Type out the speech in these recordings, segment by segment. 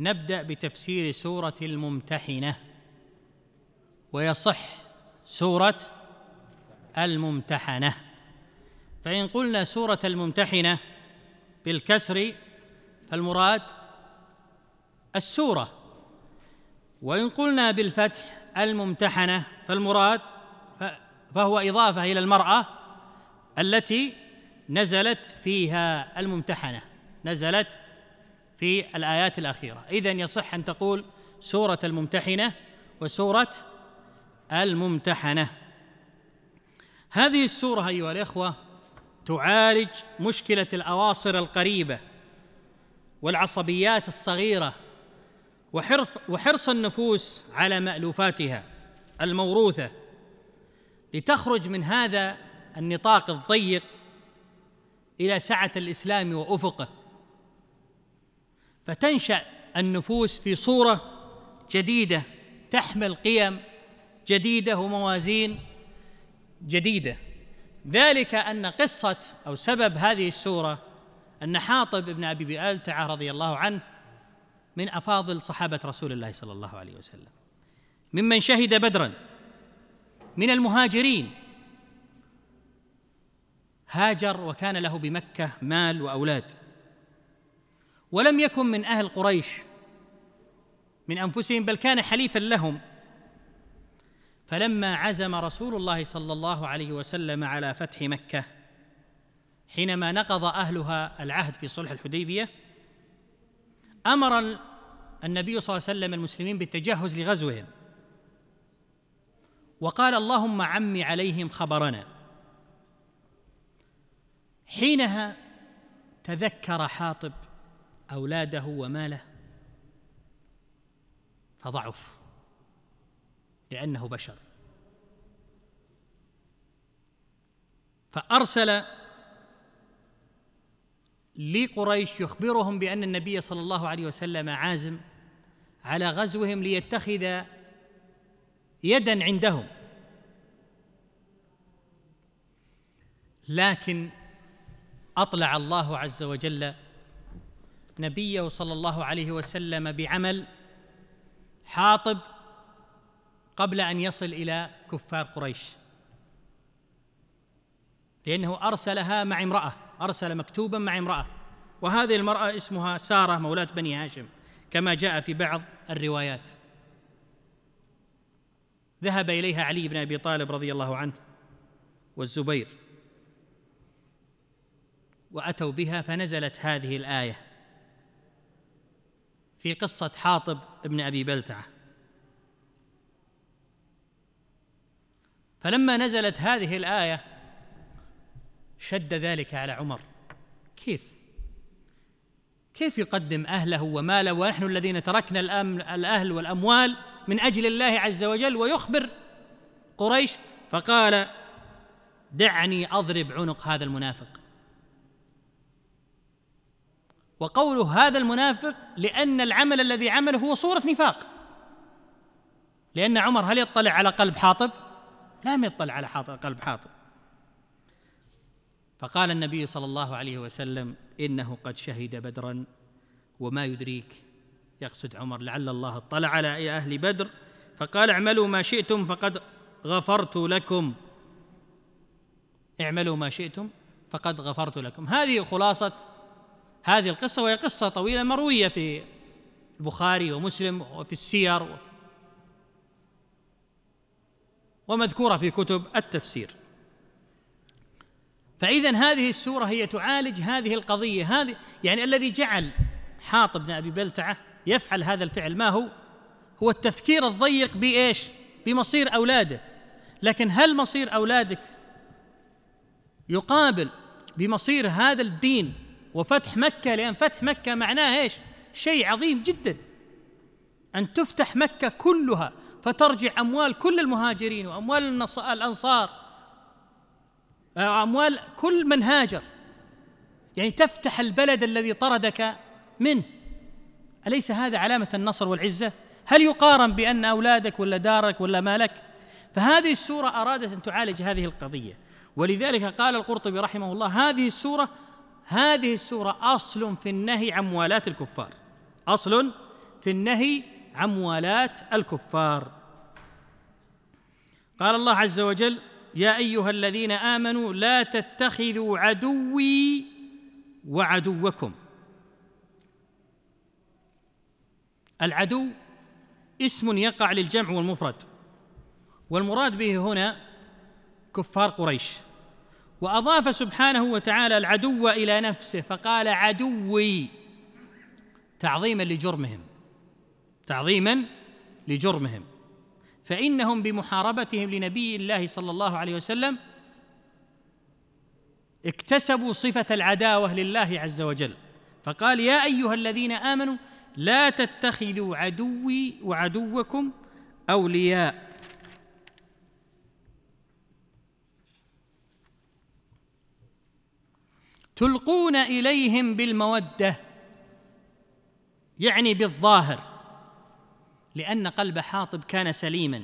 نبدا بتفسير سوره الممتحنه ويصح سوره الممتحنه فان قلنا سوره الممتحنه بالكسر فالمراد السوره وان قلنا بالفتح الممتحنه فالمراد فهو اضافه الى المراه التي نزلت فيها الممتحنه نزلت في الآيات الأخيرة إذا يصح أن تقول سورة الممتحنة وسورة الممتحنة هذه السورة أيها الإخوة تعالج مشكلة الأواصر القريبة والعصبيات الصغيرة وحرص النفوس على مألوفاتها الموروثة لتخرج من هذا النطاق الضيق إلى سعة الإسلام وأفقه فتنشا النفوس في صوره جديده تحمل قيم جديده وموازين جديده ذلك ان قصه او سبب هذه السوره ان حاطب بن ابي بلتعه رضي الله عنه من افاضل صحابه رسول الله صلى الله عليه وسلم ممن شهد بدرا من المهاجرين هاجر وكان له بمكه مال واولاد ولم يكن من اهل قريش من انفسهم بل كان حليفا لهم فلما عزم رسول الله صلى الله عليه وسلم على فتح مكه حينما نقض اهلها العهد في صلح الحديبيه امر النبي صلى الله عليه وسلم المسلمين بالتجهز لغزوهم وقال اللهم عمي عليهم خبرنا حينها تذكر حاطب أولاده وماله فضعف لأنه بشر فأرسل لقريش يخبرهم بأن النبي صلى الله عليه وسلم عازم على غزوهم ليتخذ يدا عندهم لكن أطلع الله عز وجل نبيه صلى الله عليه وسلم بعمل حاطب قبل ان يصل الى كفار قريش لانه ارسلها مع امراه ارسل مكتوبا مع امراه وهذه المراه اسمها ساره مولاه بني هاشم كما جاء في بعض الروايات ذهب اليها علي بن ابي طالب رضي الله عنه والزبير واتوا بها فنزلت هذه الايه في قصة حاطب بن أبي بلتعة فلما نزلت هذه الآية شد ذلك على عمر كيف كيف يقدم أهله وماله ونحن الذين تركنا الأهل والأموال من أجل الله عز وجل ويخبر قريش فقال دعني أضرب عنق هذا المنافق وقوله هذا المنافق لأن العمل الذي عمله هو صورة نفاق لأن عمر هل يطلع على قلب حاطب؟ لم يطلع على حاطب قلب حاطب فقال النبي صلى الله عليه وسلم إنه قد شهد بدرا وما يدريك يقصد عمر لعل الله اطلع على أهل بدر فقال اعملوا ما شئتم فقد غفرت لكم اعملوا ما شئتم فقد غفرت لكم هذه خلاصه هذه القصة وهي قصة طويلة مروية في البخاري ومسلم وفي السير ومذكورة في كتب التفسير فإذا هذه السورة هي تعالج هذه القضية هذه يعني الذي جعل حاط بن أبي بلتعة يفعل هذا الفعل ما هو؟ هو التفكير الضيق بإيش؟ بمصير أولاده لكن هل مصير أولادك يقابل بمصير هذا الدين وفتح مكة لأن فتح مكة معناه إيش شيء عظيم جدا أن تفتح مكة كلها فترجع أموال كل المهاجرين وأموال الأنصار أموال كل من هاجر يعني تفتح البلد الذي طردك منه أليس هذا علامة النصر والعزة؟ هل يقارن بأن أولادك ولا دارك ولا مالك؟ فهذه السورة أرادت أن تعالج هذه القضية ولذلك قال القرطبي رحمه الله هذه السورة هذه السورة أصل في النهي عن موالاة الكفار أصل في النهي عن موالاة الكفار قال الله عز وجل يا أيها الذين آمنوا لا تتخذوا عدوي وعدوكم العدو اسم يقع للجمع والمفرد والمراد به هنا كفار قريش واضاف سبحانه وتعالى العدو الى نفسه فقال عدوي تعظيما لجرمهم تعظيما لجرمهم فانهم بمحاربتهم لنبي الله صلى الله عليه وسلم اكتسبوا صفه العداوه لله عز وجل فقال يا ايها الذين امنوا لا تتخذوا عدوي وعدوكم اولياء تلقون اليهم بالموده يعني بالظاهر لان قلب حاطب كان سليما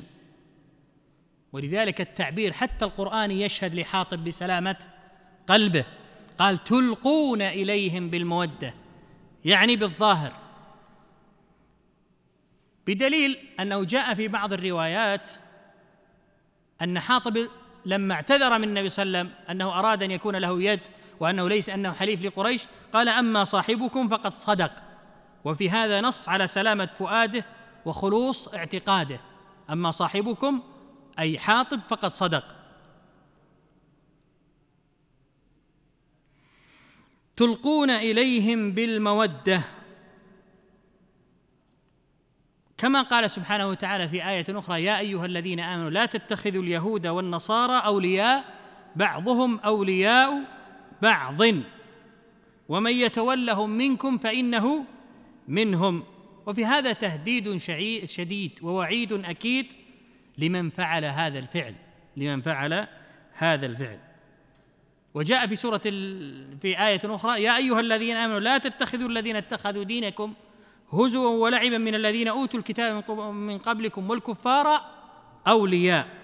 ولذلك التعبير حتى القراني يشهد لحاطب بسلامه قلبه قال تلقون اليهم بالموده يعني بالظاهر بدليل انه جاء في بعض الروايات ان حاطب لما اعتذر من النبي صلى الله عليه وسلم انه اراد ان يكون له يد وأنه ليس أنه حليف لقريش قال أما صاحبكم فقد صدق وفي هذا نص على سلامة فؤاده وخلوص اعتقاده أما صاحبكم أي حاطب فقد صدق تلقون إليهم بالمودة كما قال سبحانه وتعالى في آية أخرى يا أيها الذين آمنوا لا تتخذوا اليهود والنصارى أولياء بعضهم أولياء بعض ومن يتولهم منكم فانه منهم وفي هذا تهديد شديد ووعيد اكيد لمن فعل هذا الفعل لمن فعل هذا الفعل وجاء في سورة في آية أخرى يا أيها الذين آمنوا لا تتخذوا الذين اتخذوا دينكم هزوا ولعبا من الذين أوتوا الكتاب من قبلكم والكفار أولياء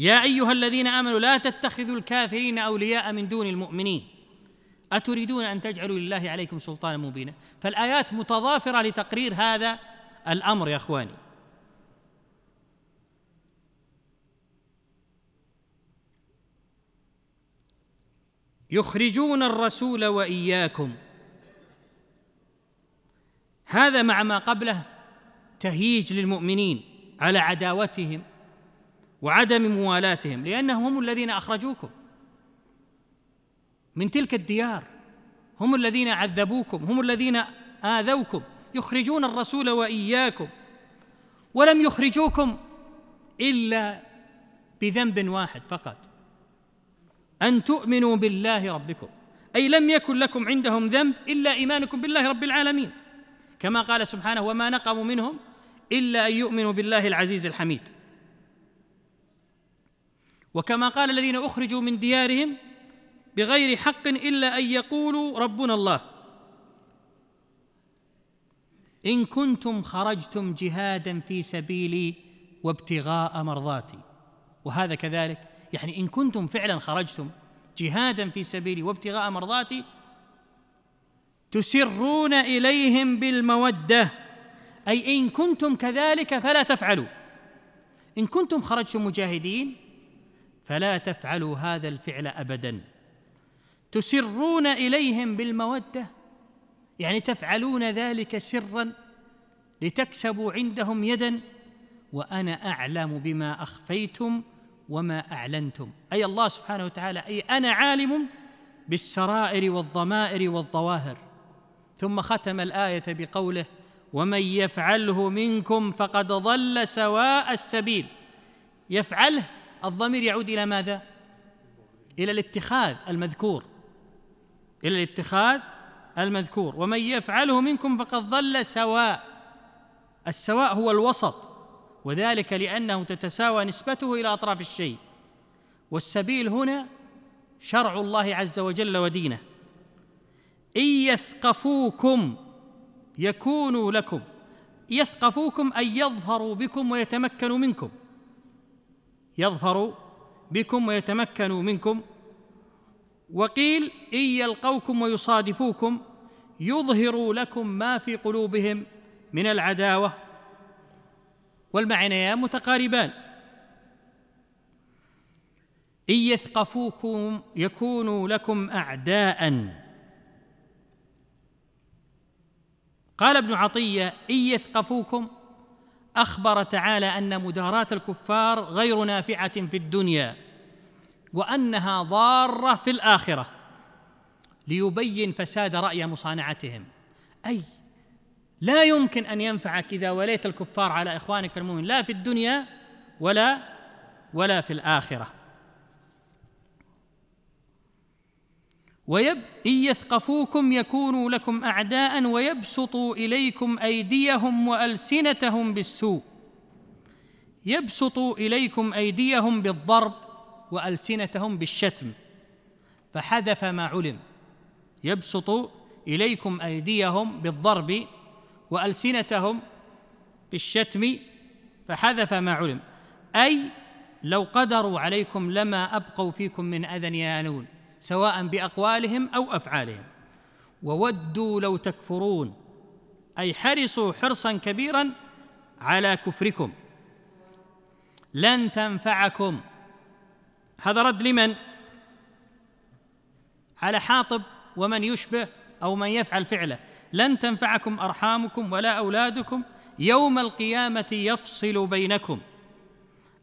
يا ايها الذين امنوا لا تتخذوا الكافرين اولياء من دون المؤمنين اتريدون ان تجعلوا لله عليكم سلطانا مبينا فالايات متضافره لتقرير هذا الامر يا اخواني يخرجون الرسول واياكم هذا مع ما قبله تهيج للمؤمنين على عداوتهم وعدم موالاتهم لأنهم هم الذين أخرجوكم من تلك الديار هم الذين عذبوكم هم الذين آذوكم يخرجون الرسول وإياكم ولم يخرجوكم إلا بذنب واحد فقط أن تؤمنوا بالله ربكم أي لم يكن لكم عندهم ذنب إلا إيمانكم بالله رب العالمين كما قال سبحانه وما نقموا منهم إلا أن يؤمنوا بالله العزيز الحميد وكما قال الذين اخرجوا من ديارهم بغير حق الا ان يقولوا ربنا الله ان كنتم خرجتم جهادا في سبيلي وابتغاء مرضاتي وهذا كذلك يعني ان كنتم فعلا خرجتم جهادا في سبيلي وابتغاء مرضاتي تسرون اليهم بالموده اي ان كنتم كذلك فلا تفعلوا ان كنتم خرجتم مجاهدين فلا تفعلوا هذا الفعل ابدا تسرون اليهم بالموده يعني تفعلون ذلك سرا لتكسبوا عندهم يدا وانا اعلم بما اخفيتم وما اعلنتم اي الله سبحانه وتعالى اي انا عالم بالسرائر والضمائر والظواهر ثم ختم الايه بقوله ومن يفعله منكم فقد ضل سواء السبيل يفعله الضمير يعود الى ماذا الى الاتخاذ المذكور الى الاتخاذ المذكور ومن يفعله منكم فقد ضل سواء السواء هو الوسط وذلك لانه تتساوى نسبته الى اطراف الشيء والسبيل هنا شرع الله عز وجل ودينه ان يثقفوكم يكونوا لكم يثقفوكم اي يظهروا بكم ويتمكنوا منكم يظفر بكم ويتمكن منكم وقيل ان يلقوكم ويصادفوكم يظهروا لكم ما في قلوبهم من العداوه والمعنيان متقاربان ان يثقفوكم يكونوا لكم اعداء قال ابن عطيه ان يثقفوكم اخبر تعالى ان مداراة الكفار غير نافعه في الدنيا وانها ضاره في الاخره ليبين فساد راي مصانعتهم اي لا يمكن ان ينفعك اذا وليت الكفار على اخوانك المؤمنين لا في الدنيا ولا ولا في الاخره ويب إن يثقفوكم يكونوا لكم أعداء ويبسطوا إليكم أيديهم وألسنتهم بالسوء يبسطوا إليكم أيديهم بالضرب وألسنتهم بالشتم فحذف ما علم يبسط إليكم أيديهم بالضرب وألسنتهم بالشتم فحذف ما علم أي لو قدروا عليكم لما أبقوا فيكم من أذى يانون سواء باقوالهم او افعالهم وودوا لو تكفرون اي حرصوا حرصا كبيرا على كفركم لن تنفعكم هذا رد لمن على حاطب ومن يشبه او من يفعل فعله لن تنفعكم ارحامكم ولا اولادكم يوم القيامه يفصل بينكم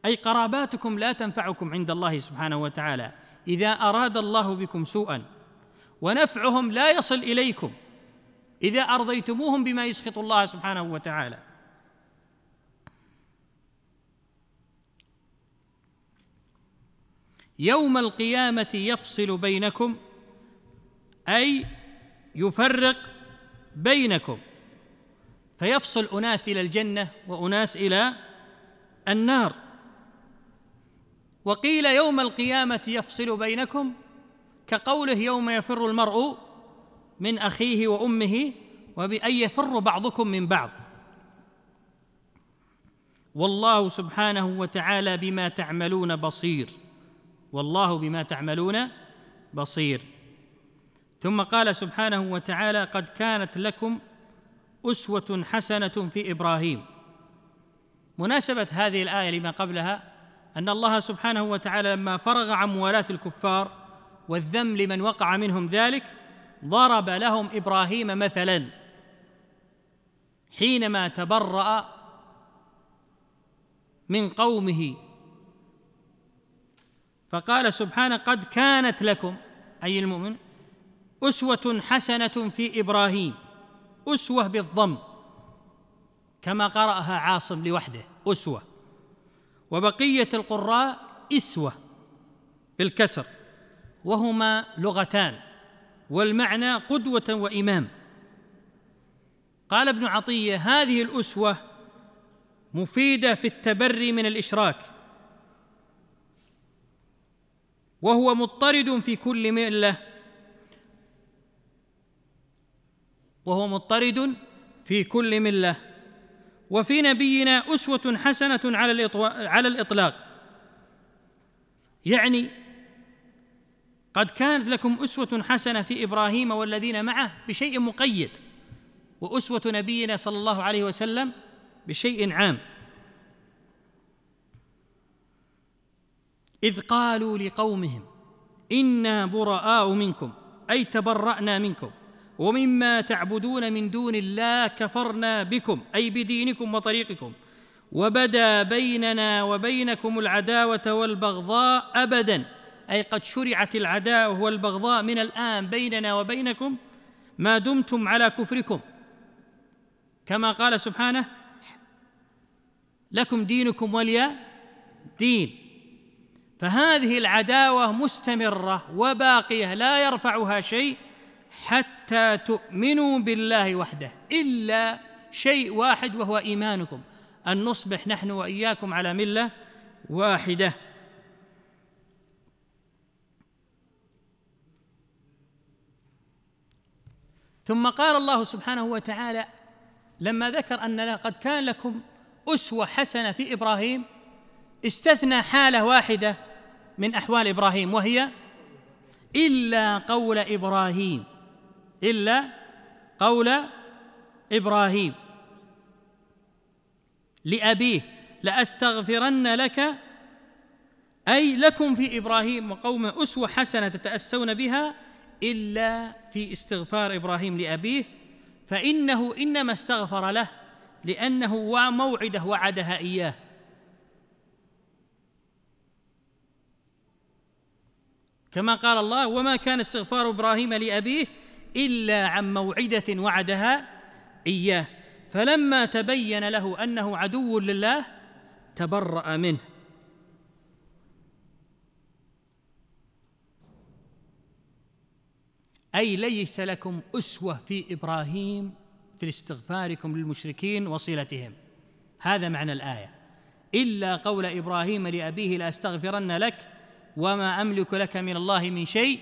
اي قراباتكم لا تنفعكم عند الله سبحانه وتعالى اذا اراد الله بكم سوءا ونفعهم لا يصل اليكم اذا ارضيتموهم بما يسخط الله سبحانه وتعالى يوم القيامه يفصل بينكم اي يفرق بينكم فيفصل اناس الى الجنه واناس الى النار وقيل يوم القيامه يفصل بينكم كقوله يوم يفر المرء من اخيه وامه وبان يفر بعضكم من بعض والله سبحانه وتعالى بما تعملون بصير والله بما تعملون بصير ثم قال سبحانه وتعالى قد كانت لكم اسوه حسنه في ابراهيم مناسبه هذه الايه لما قبلها ان الله سبحانه وتعالى لما فرغ عن موالاه الكفار والذم لمن وقع منهم ذلك ضرب لهم ابراهيم مثلا حينما تبرأ من قومه فقال سبحانه قد كانت لكم اي المؤمن اسوه حسنه في ابراهيم اسوه بالضم كما قراها عاصم لوحده اسوه وبقية القراء إسوة بالكسر وهما لغتان والمعنى قدوة وإمام قال ابن عطية هذه الأسوة مفيدة في التبري من الإشراك وهو مضطرد في كل مله وهو مضطرد في كل مله وفي نبينا اسوه حسنه على على الاطلاق يعني قد كانت لكم اسوه حسنه في ابراهيم والذين معه بشيء مقيد واسوه نبينا صلى الله عليه وسلم بشيء عام اذ قالوا لقومهم انا براء منكم اي تبرانا منكم ومما تعبدون من دون الله كفرنا بكم اي بدينكم وطريقكم وبدا بيننا وبينكم العداوه والبغضاء ابدا اي قد شرعت العداوه والبغضاء من الان بيننا وبينكم ما دمتم على كفركم كما قال سبحانه لكم دينكم ولي دين فهذه العداوه مستمره وباقيه لا يرفعها شيء حتى حتى تؤمنوا بالله وحده الا شيء واحد وهو ايمانكم ان نصبح نحن واياكم على مله واحده ثم قال الله سبحانه وتعالى لما ذكر ان قد كان لكم اسوه حسنه في ابراهيم استثنى حاله واحده من احوال ابراهيم وهي الا قول ابراهيم إلا قول إبراهيم لأبيه لأستغفرن لك أي لكم في إبراهيم وقوم أسوة حسنة تتأسون بها إلا في استغفار إبراهيم لأبيه فإنه إنما استغفر له لأنه وموعده وعدها إياه كما قال الله وما كان استغفار إبراهيم لأبيه الا عن موعده وعدها اياه فلما تبين له انه عدو لله تبرأ منه اي ليس لكم اسوه في ابراهيم في استغفاركم للمشركين وصلتهم هذا معنى الايه الا قول ابراهيم لابيه لاستغفرن لك وما املك لك من الله من شيء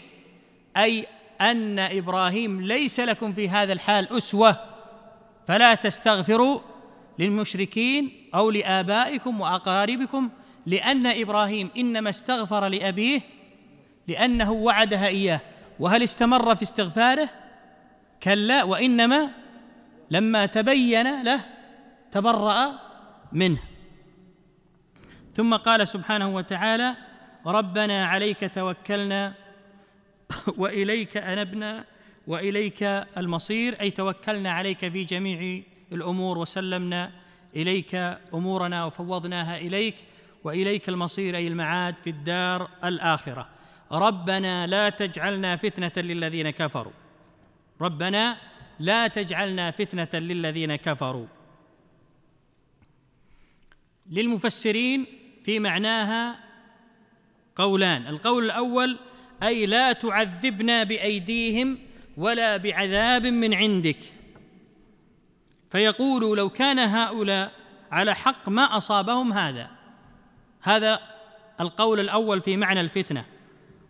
اي ان ابراهيم ليس لكم في هذا الحال اسوه فلا تستغفروا للمشركين او لابائكم واقاربكم لان ابراهيم انما استغفر لابيه لانه وعدها اياه وهل استمر في استغفاره كلا وانما لما تبين له تبرأ منه ثم قال سبحانه وتعالى ربنا عليك توكلنا واليك انبنا واليك المصير اي توكلنا عليك في جميع الامور وسلمنا اليك امورنا وفوضناها اليك واليك المصير اي المعاد في الدار الاخره ربنا لا تجعلنا فتنه للذين كفروا ربنا لا تجعلنا فتنه للذين كفروا للمفسرين في معناها قولان القول الاول اي لا تعذبنا بايديهم ولا بعذاب من عندك فيقول لو كان هؤلاء على حق ما اصابهم هذا هذا القول الاول في معنى الفتنه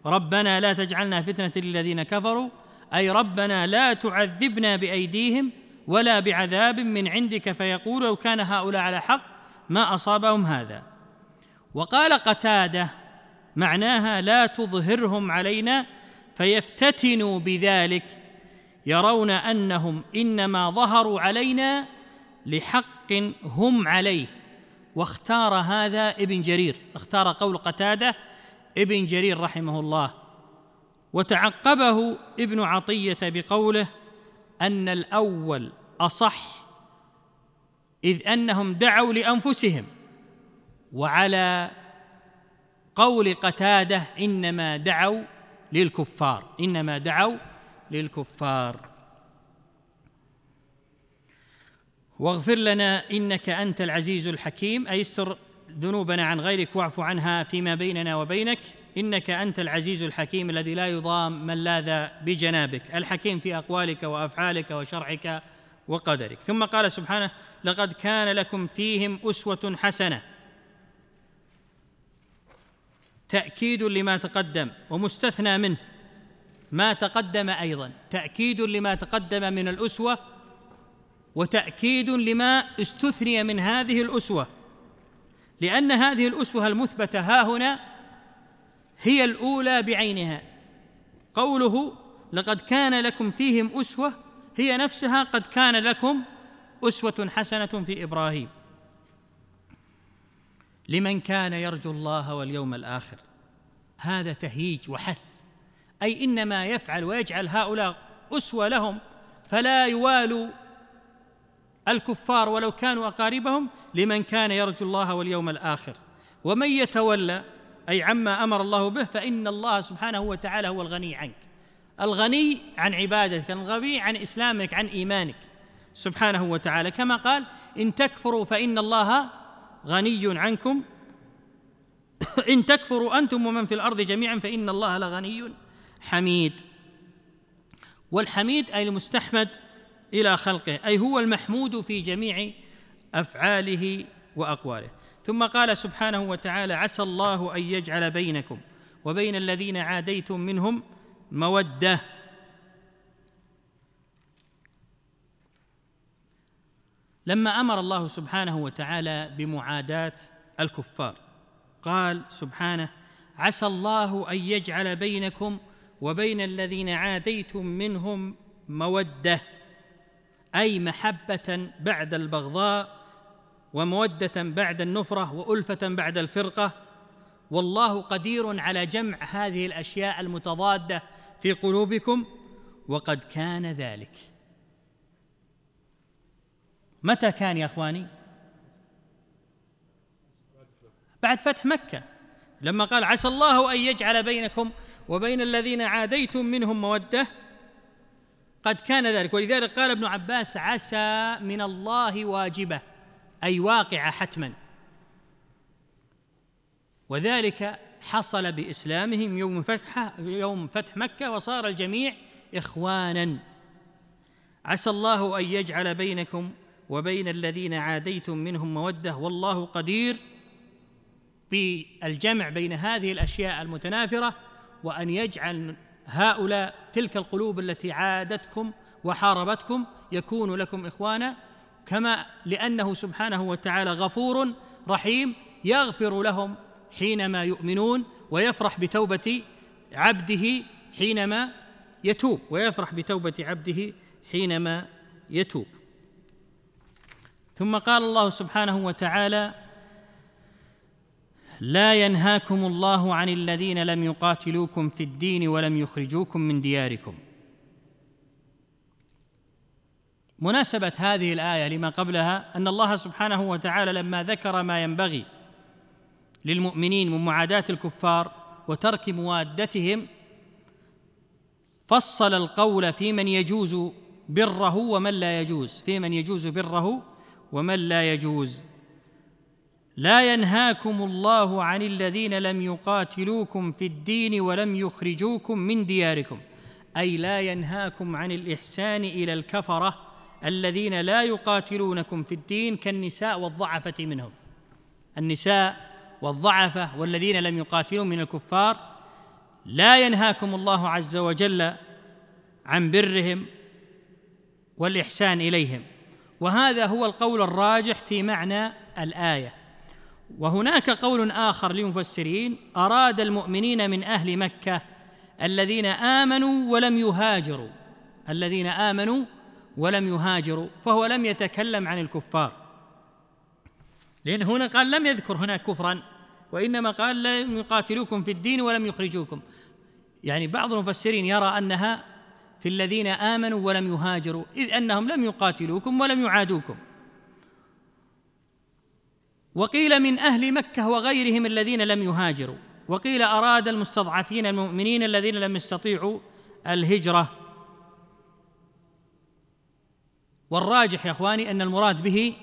ربنا لا تجعلنا فتنه للذين كفروا اي ربنا لا تعذبنا بايديهم ولا بعذاب من عندك فيقول لو كان هؤلاء على حق ما اصابهم هذا وقال قتاده معناها لا تظهرهم علينا فيفتتنوا بذلك يرون انهم انما ظهروا علينا لحق هم عليه واختار هذا ابن جرير اختار قول قتاده ابن جرير رحمه الله وتعقبه ابن عطيه بقوله ان الاول اصح اذ انهم دعوا لانفسهم وعلى قول قتاده انما دعوا للكفار انما دعوا للكفار واغفر لنا انك انت العزيز الحكيم اي استر ذنوبنا عن غيرك واعف عنها فيما بيننا وبينك انك انت العزيز الحكيم الذي لا يضام من لاذ بجنابك الحكيم في اقوالك وافعالك وشرعك وقدرك ثم قال سبحانه لقد كان لكم فيهم اسوه حسنه تاكيد لما تقدم ومستثنى منه ما تقدم ايضا تاكيد لما تقدم من الاسوه وتاكيد لما استثني من هذه الاسوه لان هذه الاسوه المثبته ها هنا هي الاولى بعينها قوله لقد كان لكم فيهم اسوه هي نفسها قد كان لكم اسوه حسنه في ابراهيم لمن كان يرجو الله واليوم الاخر هذا تهيج وحث اي انما يفعل ويجعل هؤلاء اسوه لهم فلا يوالوا الكفار ولو كانوا اقاربهم لمن كان يرجو الله واليوم الاخر ومن يتولى اي عما امر الله به فان الله سبحانه وتعالى هو الغني عنك الغني عن عبادتك الغني عن اسلامك عن ايمانك سبحانه وتعالى كما قال ان تكفروا فان الله غني عنكم ان تكفروا انتم ومن في الارض جميعا فان الله لغني حميد والحميد اي المستحمد الى خلقه اي هو المحمود في جميع افعاله واقواله ثم قال سبحانه وتعالى عسى الله ان يجعل بينكم وبين الذين عاديتم منهم موده لما امر الله سبحانه وتعالى بمعاداه الكفار قال سبحانه عسى الله ان يجعل بينكم وبين الذين عاديتم منهم موده اي محبه بعد البغضاء وموده بعد النفره والفه بعد الفرقه والله قدير على جمع هذه الاشياء المتضاده في قلوبكم وقد كان ذلك متى كان يا اخواني بعد فتح مكه لما قال عسى الله ان يجعل بينكم وبين الذين عاديتم منهم موده قد كان ذلك ولذلك قال ابن عباس عسى من الله واجبه اي واقعه حتما وذلك حصل باسلامهم يوم فتح يوم فتح مكه وصار الجميع اخوانا عسى الله ان يجعل بينكم وبين الذين عاديتم منهم موده والله قدير بالجمع بين هذه الاشياء المتنافره وان يجعل هؤلاء تلك القلوب التي عادتكم وحاربتكم يكون لكم اخوانا كما لانه سبحانه وتعالى غفور رحيم يغفر لهم حينما يؤمنون ويفرح بتوبه عبده حينما يتوب ويفرح بتوبه عبده حينما يتوب ثم قال الله سبحانه وتعالى لا ينهاكم الله عن الذين لم يقاتلوكم في الدين ولم يخرجوكم من دياركم مناسبه هذه الايه لما قبلها ان الله سبحانه وتعالى لما ذكر ما ينبغي للمؤمنين من معاداه الكفار وترك موادتهم فصل القول في من يجوز بره ومن لا يجوز في من يجوز بره ومن لا يجوز لا ينهاكم الله عن الذين لم يقاتلوكم في الدين ولم يخرجوكم من دياركم اي لا ينهاكم عن الاحسان الى الكفره الذين لا يقاتلونكم في الدين كالنساء والضعفه منهم النساء والضعفه والذين لم يقاتلوا من الكفار لا ينهاكم الله عز وجل عن برهم والاحسان اليهم وهذا هو القول الراجح في معنى الايه وهناك قول اخر للمفسرين اراد المؤمنين من اهل مكه الذين امنوا ولم يهاجروا الذين امنوا ولم يهاجروا فهو لم يتكلم عن الكفار لان هنا قال لم يذكر هناك كفرا وانما قال لم يقاتلوكم في الدين ولم يخرجوكم يعني بعض المفسرين يرى انها في الذين امنوا ولم يهاجروا اذ انهم لم يقاتلوكم ولم يعادوكم وقيل من اهل مكه وغيرهم الذين لم يهاجروا وقيل اراد المستضعفين المؤمنين الذين لم يستطيعوا الهجره والراجح يا اخواني ان المراد به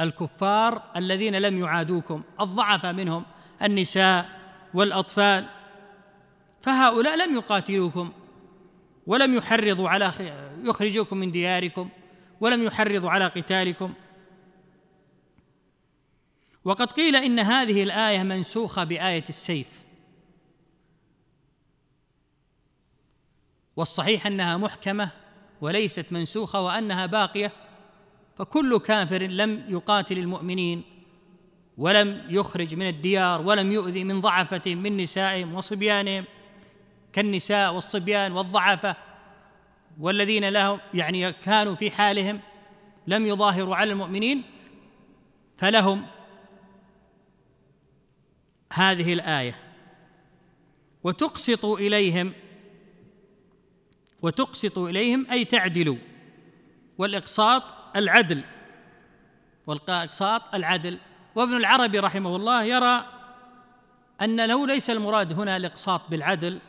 الكفار الذين لم يعادوكم الضعف منهم النساء والاطفال فهؤلاء لم يقاتلوكم ولم يحرضوا على يخرجوكم من دياركم ولم يحرضوا على قتالكم وقد قيل ان هذه الايه منسوخه بايه السيف والصحيح انها محكمه وليست منسوخه وانها باقيه فكل كافر لم يقاتل المؤمنين ولم يخرج من الديار ولم يؤذي من ضعفه من نسائهم وصبيانهم كالنساء والصبيان والضعفاء والذين لهم يعني كانوا في حالهم لم يظاهروا على المؤمنين فلهم هذه الايه وتقسط اليهم وتقسط اليهم اي تعدلوا والاقساط العدل والاقساط العدل وابن العربي رحمه الله يرى ان له ليس المراد هنا الاقساط بالعدل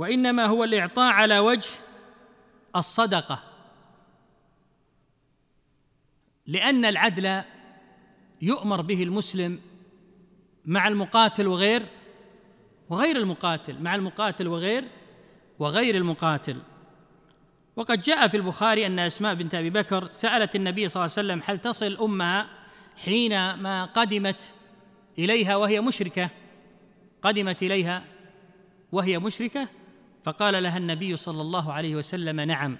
وانما هو الاعطاء على وجه الصدقه لان العدل يؤمر به المسلم مع المقاتل وغير وغير المقاتل مع المقاتل وغير وغير المقاتل وقد جاء في البخاري ان اسماء بنت ابي بكر سالت النبي صلى الله عليه وسلم هل تصل امها حينما قدمت اليها وهي مشركه قدمت اليها وهي مشركه فقال لها النبي صلى الله عليه وسلم نعم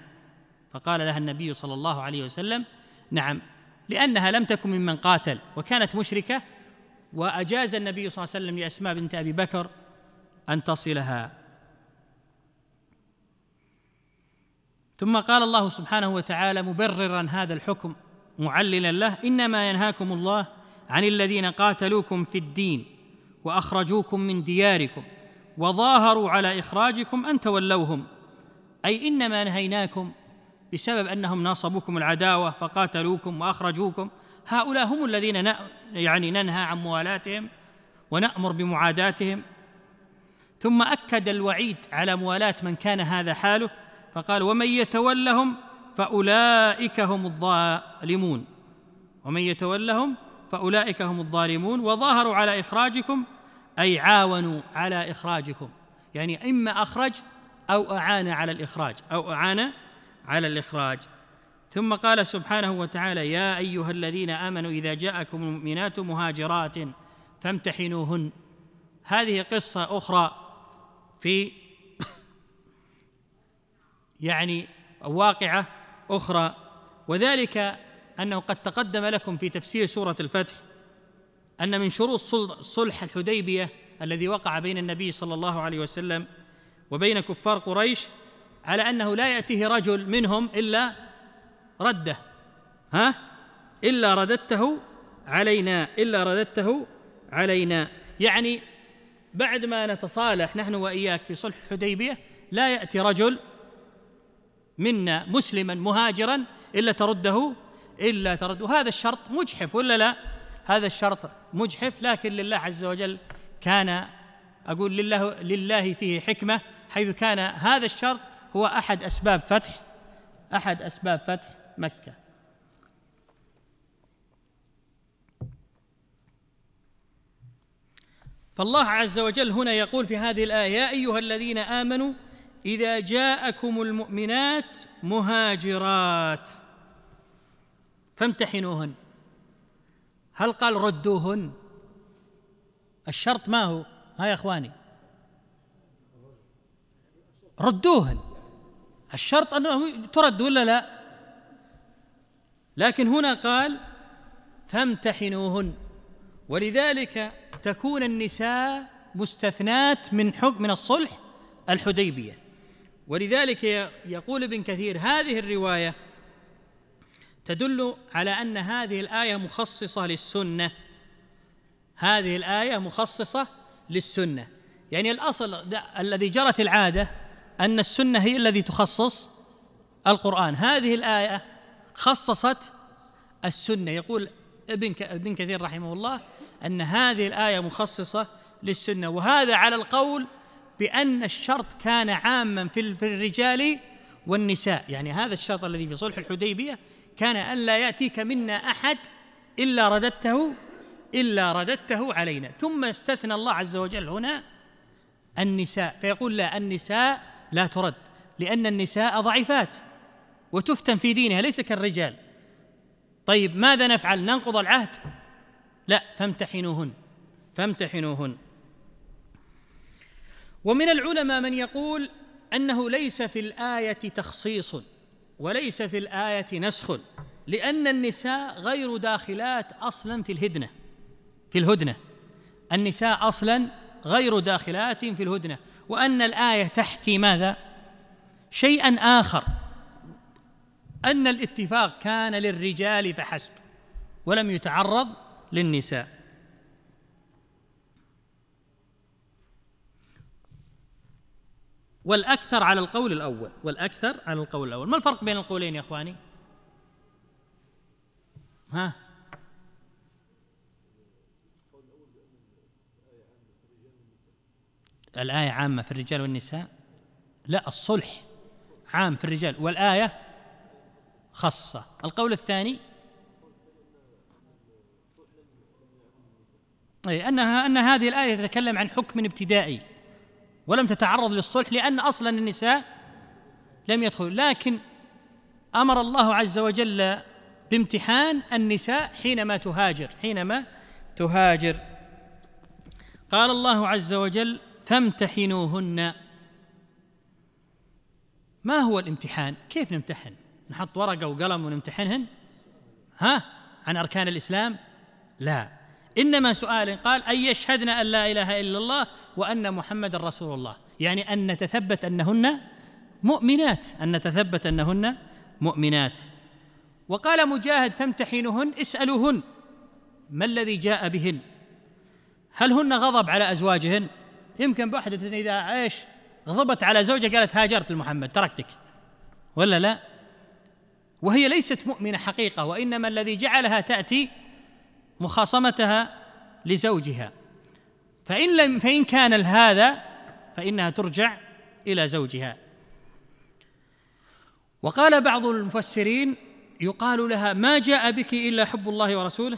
فقال لها النبي صلى الله عليه وسلم نعم لأنها لم تكن ممن قاتل وكانت مشركة وأجاز النبي صلى الله عليه وسلم لأسماء بنت أبي بكر أن تصلها ثم قال الله سبحانه وتعالى مبررا هذا الحكم معللا له إنما ينهاكم الله عن الذين قاتلوكم في الدين وأخرجوكم من دياركم وظاهروا على اخراجكم ان تولوهم اي انما نهيناكم بسبب انهم ناصبوكم العداوه فقاتلوكم واخرجوكم هؤلاء هم الذين يعني ننهى عن موالاتهم ونامر بمعاداتهم ثم اكد الوعيد على موالاه من كان هذا حاله فقال ومن يتولهم فاولئك هم الظالمون ومن يتولهم فاولئك هم الظالمون وظاهروا على اخراجكم أي عاونوا على إخراجكم يعني إما أخرج أو أعان على الإخراج أو أعان على الإخراج ثم قال سبحانه وتعالى يا أيها الذين آمنوا إذا جاءكم المؤمنات مهاجرات فامتحنوهن هذه قصة أخرى في يعني واقعة أخرى وذلك أنه قد تقدم لكم في تفسير سورة الفتح أن من شروط صلح الحديبية الذي وقع بين النبي صلى الله عليه وسلم وبين كفار قريش على أنه لا يأتيه رجل منهم إلا رده ها إلا رددته علينا إلا رددته علينا يعني بعد ما نتصالح نحن وإياك في صلح الحديبية لا يأتي رجل منا مسلما مهاجرا إلا ترده إلا ترده وهذا الشرط مجحف ولا لا؟ هذا الشرط مجحف لكن لله عز وجل كان اقول لله لله فيه حكمه حيث كان هذا الشرط هو احد اسباب فتح احد اسباب فتح مكه فالله عز وجل هنا يقول في هذه الايه يا ايها الذين امنوا اذا جاءكم المؤمنات مهاجرات فامتحنوهن هل قال ردوهن الشرط ما هو ها يا اخواني ردوهن الشرط انه ترد ولا لا لكن هنا قال فامتحنوهن ولذلك تكون النساء مستثنات من حكم من الصلح الحديبيه ولذلك يقول ابن كثير هذه الروايه تدل على ان هذه الايه مخصصه للسنه هذه الايه مخصصه للسنه يعني الاصل الذي جرت العاده ان السنه هي الذي تخصص القران هذه الايه خصصت السنه يقول ابن ابن كثير رحمه الله ان هذه الايه مخصصه للسنه وهذا على القول بان الشرط كان عاما في الرجال والنساء يعني هذا الشرط الذي في صلح الحديبيه كان ألا يأتيك منا أحد إلا رددته إلا رددته علينا ثم استثنى الله عز وجل هنا النساء فيقول لا النساء لا ترد لأن النساء ضعيفات وتفتن في دينها ليس كالرجال طيب ماذا نفعل ننقض العهد لا فامتحنوهن فامتحنوهن ومن العلماء من يقول انه ليس في الايه تخصيص وليس في الآية نسخ لأن النساء غير داخلات أصلا في الهدنة في الهدنة النساء أصلا غير داخلات في الهدنة وأن الآية تحكي ماذا؟ شيئا آخر أن الاتفاق كان للرجال فحسب ولم يتعرض للنساء والأكثر على القول الأول والأكثر على القول الأول ما الفرق بين القولين يا إخواني ها الآية عامة في الرجال والنساء لا الصلح عام في الرجال والآية خاصة القول الثاني أي أنها أن هذه الآية تتكلم عن حكم ابتدائي ولم تتعرض للصلح لأن أصلا النساء لم يدخل لكن أمر الله عز وجل بامتحان النساء حينما تهاجر حينما تهاجر قال الله عز وجل فامتحنوهن ما هو الامتحان كيف نمتحن نحط ورقة وقلم ونمتحنهن ها عن أركان الإسلام لا إنما سؤال قال أن يشهدن أن لا إله إلا الله وأن محمد رسول الله يعني أن نتثبت أنهن مؤمنات أن نتثبت أنهن مؤمنات وقال مجاهد فامتحنهن اسألوهن ما الذي جاء بهن هل هن غضب على أزواجهن يمكن بوحدة إذا إيش غضبت على زوجها قالت هاجرت لمحمد تركتك ولا لا وهي ليست مؤمنة حقيقة وإنما الذي جعلها تأتي مخاصمتها لزوجها فإن لم فإن كان هذا فإنها ترجع إلى زوجها وقال بعض المفسرين يقال لها ما جاء بك إلا حب الله ورسوله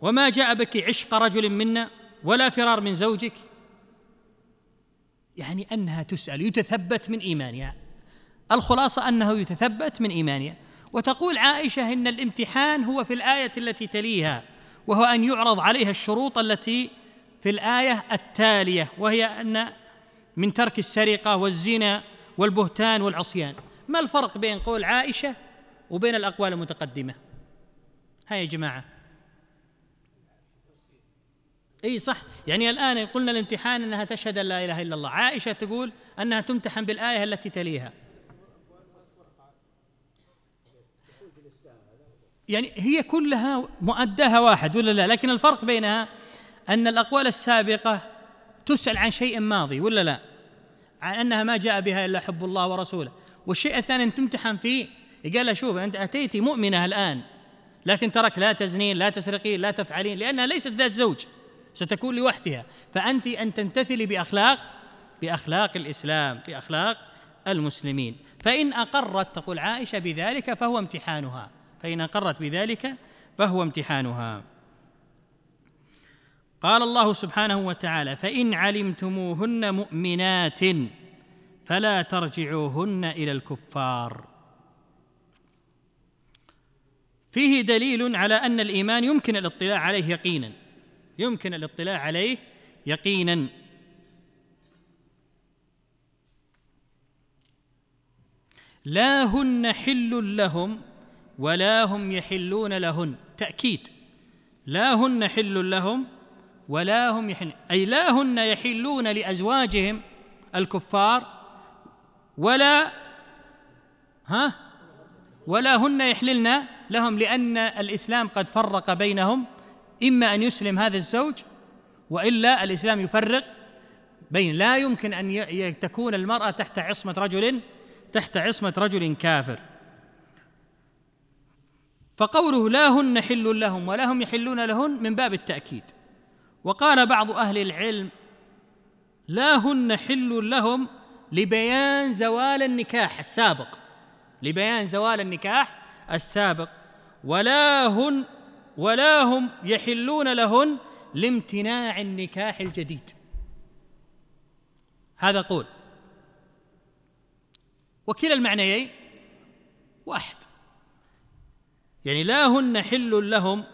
وما جاء بك عشق رجل منا ولا فرار من زوجك يعني أنها تسأل يتثبت من إيمانها الخلاصة أنه يتثبت من إيمانها وتقول عائشة إن الامتحان هو في الآية التي تليها وهو ان يعرض عليها الشروط التي في الايه التاليه وهي ان من ترك السرقه والزنا والبهتان والعصيان ما الفرق بين قول عائشه وبين الاقوال المتقدمه هاي يا جماعه اي صح يعني الان قلنا الامتحان انها تشهد ان لا اله الا الله عائشه تقول انها تمتحن بالايه التي تليها يعني هي كلها مؤداها واحد ولا لا لكن الفرق بينها أن الأقوال السابقة تسأل عن شيء ماضي ولا لا عن أنها ما جاء بها إلا حب الله ورسوله والشيء الثاني أن تمتحن فيه قال لها شوف أنت أتيت مؤمنة الآن لكن ترك لا تزنين لا تسرقين لا تفعلين لأنها ليست ذات زوج ستكون لوحدها فأنت أن تمتثلي بأخلاق بأخلاق الإسلام بأخلاق المسلمين فإن أقرت تقول عائشة بذلك فهو امتحانها فإن أقرت بذلك فهو امتحانها قال الله سبحانه وتعالى فإن علمتموهن مؤمنات فلا ترجعوهن إلى الكفار فيه دليل على أن الإيمان يمكن الاطلاع عليه يقينا يمكن الاطلاع عليه يقينا لا هن حل لهم ولا هم يحلون لهن تأكيد لا هن حل لهم ولا هم يحلون أي لا هن يحلون لأزواجهم الكفار ولا ها ولا هن يحللن لهم لأن الإسلام قد فرق بينهم إما أن يسلم هذا الزوج وإلا الإسلام يفرق بين لا يمكن أن تكون المرأة تحت عصمة رجل تحت عصمة رجل كافر فقوله لا هن حل لهم ولا هم يحلون لهن من باب التأكيد وقال بعض أهل العلم لا هن حل لهم لبيان زوال النكاح السابق لبيان زوال النكاح السابق ولا هن ولا هم يحلون لهن لامتناع النكاح الجديد هذا قول وكلا المعنيين واحد يعني لا هن حل لهم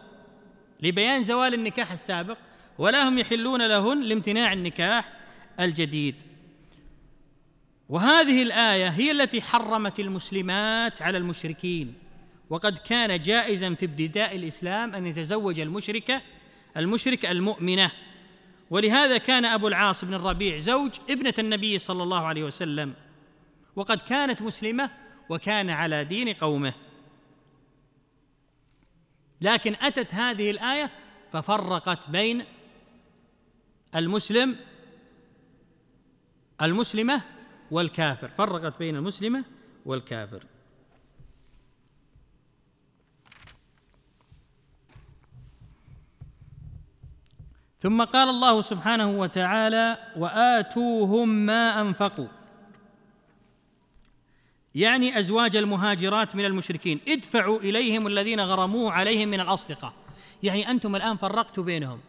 لبيان زوال النكاح السابق ولا هم يحلون لهن لامتناع النكاح الجديد وهذه الايه هي التي حرمت المسلمات على المشركين وقد كان جائزا في ابتداء الاسلام ان يتزوج المشركه المشرك المؤمنه ولهذا كان ابو العاص بن الربيع زوج ابنه النبي صلى الله عليه وسلم وقد كانت مسلمه وكان على دين قومه لكن اتت هذه الايه ففرقت بين المسلم المسلمه والكافر فرقت بين المسلمه والكافر ثم قال الله سبحانه وتعالى واتوهم ما انفقوا يعني أزواج المهاجرات من المشركين ادفعوا إليهم الذين غرموه عليهم من الأصدقاء يعني أنتم الآن فرقتوا بينهم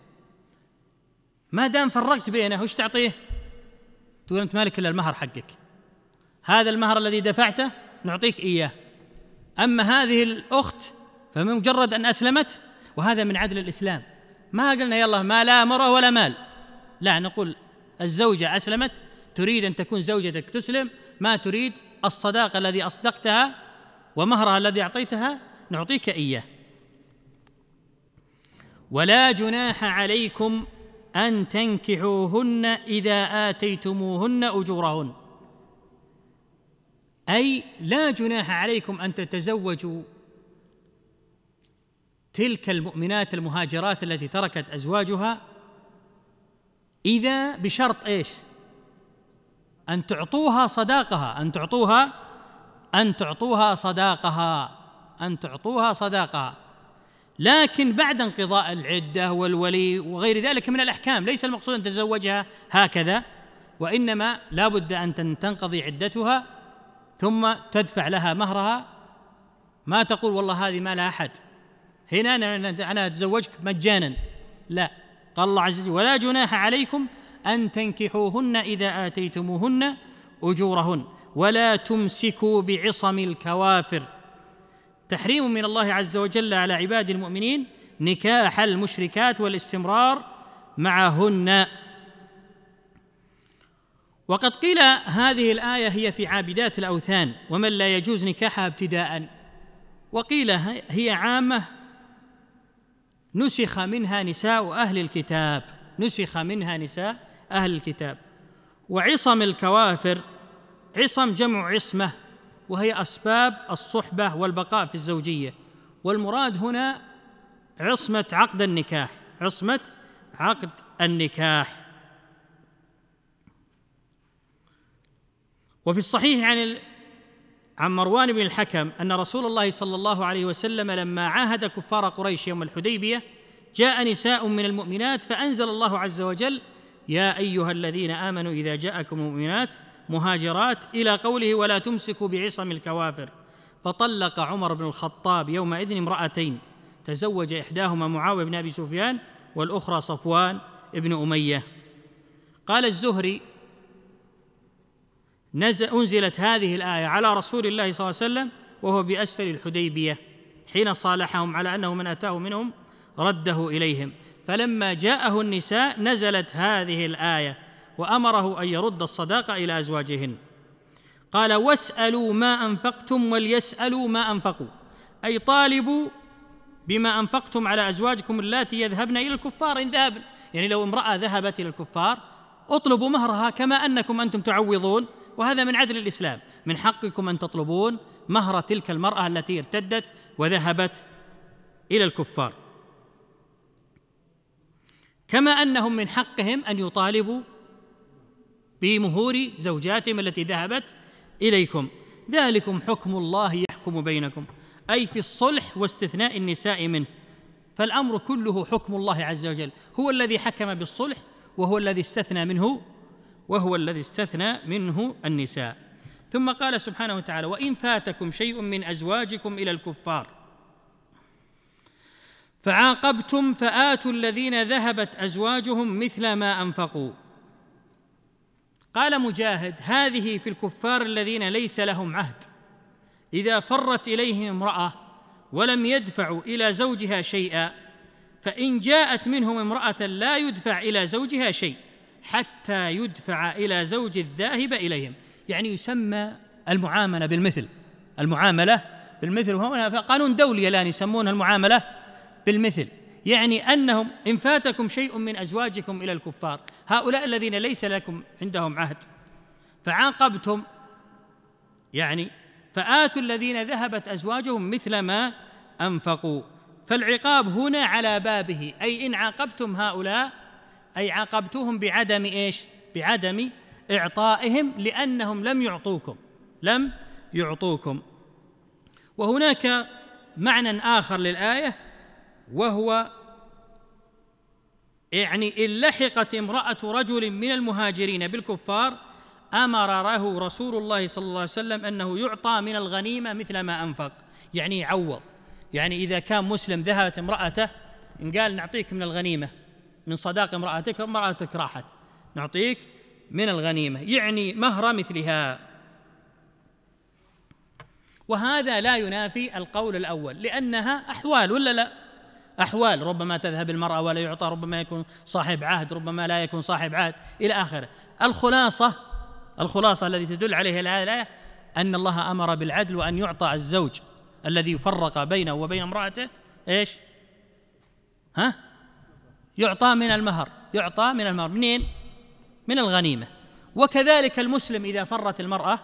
ما دام فرقت بينه وش تعطيه؟ تقول أنت مالك إلا المهر حقك هذا المهر الذي دفعته نعطيك إياه أما هذه الأخت فمجرد أن أسلمت وهذا من عدل الإسلام ما قلنا يلا ما لا مرة ولا مال لا نقول الزوجة أسلمت تريد أن تكون زوجتك تسلم ما تريد الصداقه الذي اصدقتها ومهرها الذي اعطيتها نعطيك اياه ولا جناح عليكم ان تنكحوهن اذا اتيتموهن اجورهن اي لا جناح عليكم ان تتزوجوا تلك المؤمنات المهاجرات التي تركت ازواجها اذا بشرط ايش أن تعطوها صداقها أن تعطوها أن تعطوها صداقها أن تعطوها صداقها لكن بعد انقضاء العدة والولي وغير ذلك من الأحكام ليس المقصود أن تتزوجها هكذا وإنما لا بد أن تنقضي عدتها ثم تدفع لها مهرها ما تقول والله هذه ما لها أحد هنا أنا أتزوجك مجانا لا قال الله عز وجل ولا جناح عليكم ان تنكحوهن اذا اتيتموهن اجورهن ولا تمسكوا بعصم الكوافر تحريم من الله عز وجل على عباد المؤمنين نكاح المشركات والاستمرار معهن وقد قيل هذه الايه هي في عابدات الاوثان ومن لا يجوز نكاحها ابتداء وقيل هي عامه نسخ منها نساء اهل الكتاب نسخ منها نساء أهل الكتاب وعصم الكوافر عصم جمع عصمة وهي أسباب الصحبة والبقاء في الزوجية والمراد هنا عصمة عقد النكاح عصمة عقد النكاح وفي الصحيح عن عن مروان بن الحكم ان رسول الله صلى الله عليه وسلم لما عاهد كفار قريش يوم الحديبيه جاء نساء من المؤمنات فانزل الله عز وجل يا ايها الذين امنوا اذا جاءكم مؤمنات مهاجرات الى قوله ولا تمسكوا بعصم الكوافر فطلق عمر بن الخطاب يومئذ امراتين تزوج احداهما معاويه بن ابي سفيان والاخرى صفوان بن اميه قال الزهري انزلت هذه الايه على رسول الله صلى الله عليه وسلم وهو باسفل الحديبيه حين صالحهم على انه من اتاه منهم رده اليهم فلما جاءه النساء نزلت هذه الايه وامره ان يرد الصداقه الى ازواجهن قال واسالوا ما انفقتم وليسالوا ما انفقوا اي طالبوا بما انفقتم على ازواجكم اللاتي يذهبن الى الكفار ان ذهبن يعني لو امراه ذهبت الى الكفار اطلبوا مهرها كما انكم انتم تعوضون وهذا من عدل الاسلام من حقكم ان تطلبون مهر تلك المراه التي ارتدت وذهبت الى الكفار كما انهم من حقهم ان يطالبوا بمهور زوجاتهم التي ذهبت اليكم ذلكم حكم الله يحكم بينكم اي في الصلح واستثناء النساء منه فالامر كله حكم الله عز وجل هو الذي حكم بالصلح وهو الذي استثنى منه وهو الذي استثنى منه النساء ثم قال سبحانه وتعالى وان فاتكم شيء من ازواجكم الى الكفار فعاقبتم فاتوا الذين ذهبت ازواجهم مثل ما انفقوا قال مجاهد هذه في الكفار الذين ليس لهم عهد اذا فرت اليهم امراه ولم يدفعوا الى زوجها شيئا فان جاءت منهم امراه لا يدفع الى زوجها شيء حتى يدفع الى زوج الذاهب اليهم يعني يسمى المعامله بالمثل المعامله بالمثل وهنا قانون دولي الان يسمونها المعامله بالمثل يعني انهم ان فاتكم شيء من ازواجكم الى الكفار هؤلاء الذين ليس لكم عندهم عهد فعاقبتم يعني فاتوا الذين ذهبت ازواجهم مثل ما انفقوا فالعقاب هنا على بابه اي ان عاقبتم هؤلاء اي عاقبتهم بعدم ايش بعدم اعطائهم لانهم لم يعطوكم لم يعطوكم وهناك معنى اخر للايه وهو يعني إن لحقت امرأة رجل من المهاجرين بالكفار أمره رسول الله صلى الله عليه وسلم أنه يعطى من الغنيمة مثل ما أنفق يعني يعوض يعني إذا كان مسلم ذهبت امرأته إن قال نعطيك من الغنيمة من صداق امرأتك امرأتك راحت نعطيك من الغنيمة يعني مهر مثلها وهذا لا ينافي القول الأول لأنها أحوال ولا لا؟ أحوال ربما تذهب المرأة ولا يعطى ربما يكون صاحب عهد ربما لا يكون صاحب عهد إلى آخره الخلاصة الخلاصة التي تدل عليها الآية أن الله أمر بالعدل وأن يعطى الزوج الذي فرق بينه وبين امرأته إيش ها يعطى من المهر يعطى من المهر منين من الغنيمة وكذلك المسلم إذا فرت المرأة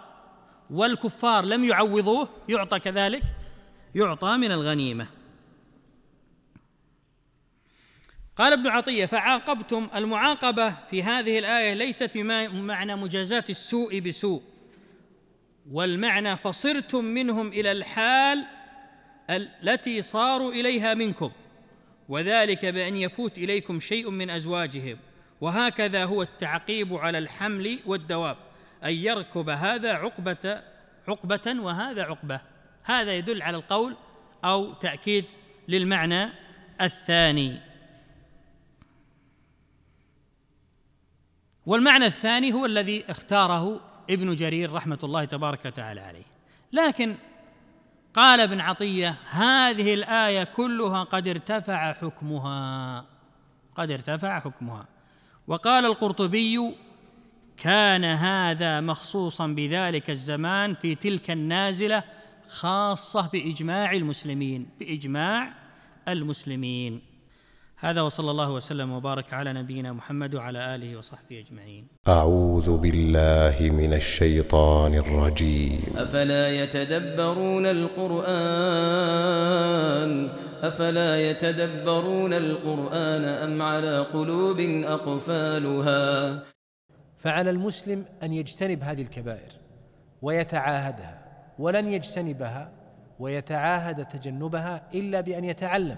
والكفار لم يعوضوه يعطى كذلك يعطى من الغنيمة قال ابن عطيه فعاقبتم المعاقبه في هذه الايه ليست بمعنى مجازاه السوء بسوء والمعنى فصرتم منهم الى الحال التي صاروا اليها منكم وذلك بان يفوت اليكم شيء من ازواجهم وهكذا هو التعقيب على الحمل والدواب ان يركب هذا عقبه عقبه وهذا عقبه هذا يدل على القول او تاكيد للمعنى الثاني والمعنى الثاني هو الذي اختاره ابن جرير رحمه الله تبارك وتعالى عليه لكن قال ابن عطيه هذه الايه كلها قد ارتفع حكمها قد ارتفع حكمها وقال القرطبي كان هذا مخصوصا بذلك الزمان في تلك النازله خاصه باجماع المسلمين باجماع المسلمين هذا وصلى الله وسلم وبارك على نبينا محمد وعلى آله وصحبه أجمعين أعوذ بالله من الشيطان الرجيم أفلا يتدبرون القرآن أفلا يتدبرون القرآن أم على قلوب أقفالها فعلى المسلم أن يجتنب هذه الكبائر ويتعاهدها ولن يجتنبها ويتعاهد تجنبها إلا بأن يتعلم